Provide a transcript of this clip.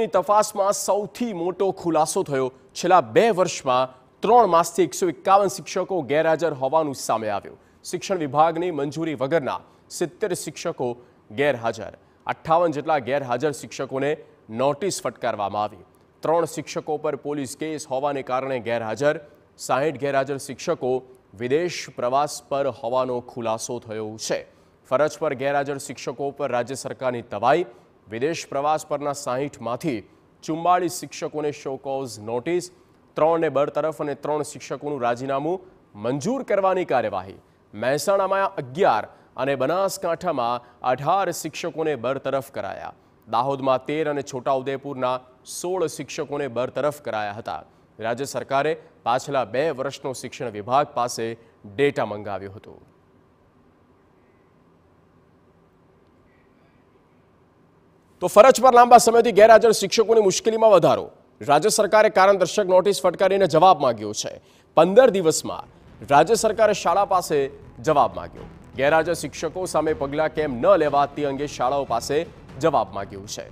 ની તપાસમાં સૌથી મોટો ખુલાસો થયો છેલ્લા બે વર્ષમાં ત્રણ માસથી એકસો એકાવન શિક્ષકો ગેરહાજર હોવાનું સામે આવ્યું શિક્ષણ વિભાગની મંજૂરી વગરના સિત્તેર શિક્ષકો ગેરહાજર અઠ્ઠાવન જેટલા ગેરહાજર શિક્ષકોને નોટિસ ફટકારવામાં આવી ત્રણ શિક્ષકો પર પોલીસ કેસ હોવાને કારણે ગેરહાજર સાહીઠ ગેરહાજર શિક્ષકો વિદેશ પ્રવાસ પર હોવાનો ખુલાસો થયો છે ફરજ પર ગેરહાજર શિક્ષકો પર રાજ્ય સરકારની તવાઈ વિદેશ પ્રવાસ પરના સાહીઠમાંથી ચુમ્માળીસ શિક્ષકોને શોકોઝ નોટિસ ત્રણને બરતરફ અને ત્રણ શિક્ષકોનું રાજીનામું મંજૂર કરવાની કાર્યવાહી મહેસાણામાં અગિયાર અને બનાસકાંઠામાં અઢાર શિક્ષકોને બરતરફ કરાયા દાહોદમાં તેર અને છોટાઉદેપુરના સોળ શિક્ષકોને બરતરફ કરાયા હતા રાજ્ય સરકારે પાછલા બે વર્ષનો શિક્ષણ વિભાગ પાસે ડેટા મંગાવ્યો હતો તો ફરજ પર લાંબા સમયથી ગેરહાજર શિક્ષકોની મુશ્કેલીમાં વધારો રાજ્ય સરકારે કારણદર્શક નોટિસ ફટકારીને જવાબ માંગ્યો છે પંદર દિવસમાં રાજ્ય સરકારે શાળા પાસે જવાબ માંગ્યો ગેરહાજર શિક્ષકો સામે પગલાં કેમ ન લેવા તે અંગે શાળાઓ પાસે જવાબ માંગ્યો છે